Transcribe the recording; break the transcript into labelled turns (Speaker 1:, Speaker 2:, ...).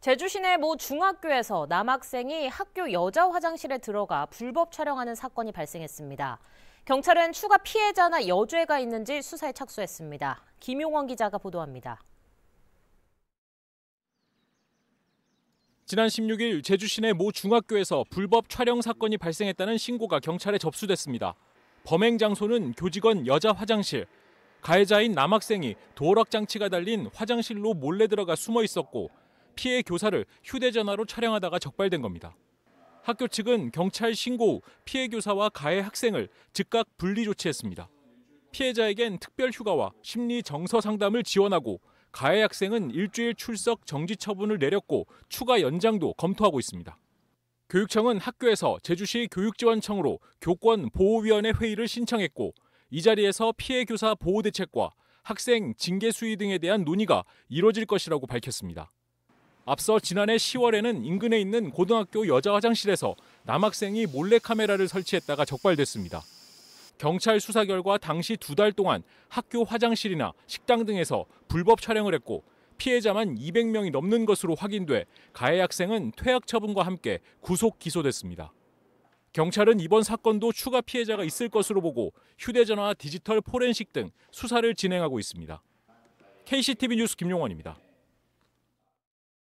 Speaker 1: 제주시내 모 중학교에서 남학생이 학교 여자 화장실에 들어가 불법 촬영하는 사건이 발생했습니다. 경찰은 추가 피해자나 여죄가 있는지 수사에 착수했습니다. 김용원 기자가 보도합니다.
Speaker 2: 지난 16일 제주시내 모 중학교에서 불법 촬영 사건이 발생했다는 신고가 경찰에 접수됐습니다. 범행 장소는 교직원 여자 화장실. 가해자인 남학생이 도어락 장치가 달린 화장실로 몰래 들어가 숨어 있었고 피해 교사를 휴대전화로 촬영하다가 적발된 겁니다. 학교 측은 경찰 신고 후 피해 교사와 가해 학생을 즉각 분리 조치했습니다. 피해자에겐 특별 휴가와 심리 정서 상담을 지원하고 가해 학생은 일주일 출석 정지 처분을 내렸고 추가 연장도 검토하고 있습니다. 교육청은 학교에서 제주시 교육지원청으로 교권 보호위원회 회의를 신청했고 이 자리에서 피해 교사 보호 대책과 학생 징계 수위 등에 대한 논의가 이뤄질 것이라고 밝혔습니다. 앞서 지난해 10월에는 인근에 있는 고등학교 여자 화장실에서 남학생이 몰래카메라를 설치했다가 적발됐습니다. 경찰 수사 결과 당시 두 달 동안 학교 화장실이나 식당 등에서 불법 촬영을 했고 피해자만 200명이 넘는 것으로 확인돼 가해 학생은 퇴학 처분과 함께 구속 기소됐습니다. 경찰은 이번 사건도 추가 피해자가 있을 것으로 보고 휴대전화 디지털 포렌식 등 수사를 진행하고 있습니다. KCTV 뉴스 김용원입니다.